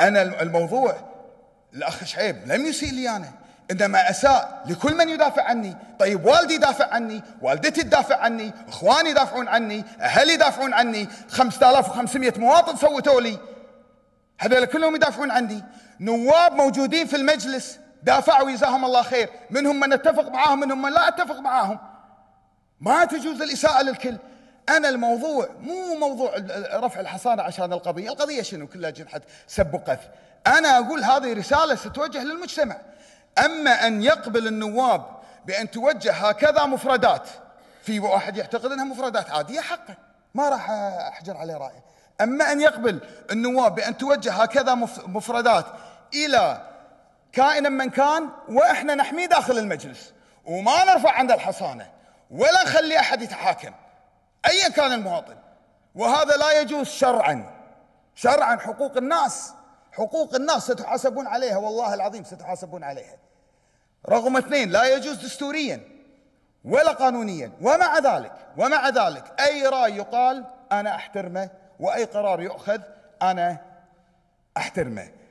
أنا الموضوع الأخ شعيب لم يسيء لي أنا إنما أساء لكل من يدافع عني طيب والدي يدافع عني والدتي تدافع عني إخواني يدافعون عني أهلي يدافعون عني 5500 مواطن صوتوا لي هذول كلهم يدافعون عني نواب موجودين في المجلس دافعوا جزاهم الله خير منهم من اتفق معاهم منهم من لا اتفق معاهم ما تجوز الإساءة للكل انا الموضوع مو موضوع رفع الحصانه عشان القضيه، القضيه شنو؟ كلها جنحه سب وقذف. انا اقول هذه رساله ستوجه للمجتمع. اما ان يقبل النواب بان توجه هكذا مفردات في واحد يعتقد انها مفردات عاديه حقه، ما راح احجر عليه رايه. اما ان يقبل النواب بان توجه هكذا مفردات الى كائنا من كان واحنا نحميه داخل المجلس وما نرفع عند الحصانه ولا نخلي احد يتحاكم أيا كان المواطن وهذا لا يجوز شرعا شرعا حقوق الناس حقوق الناس ستحاسبون عليها والله العظيم ستحاسبون عليها رقم اثنين لا يجوز دستوريا ولا قانونيا ومع ذلك ومع ذلك أي رأي يقال أنا أحترمه وأي قرار يؤخذ أنا أحترمه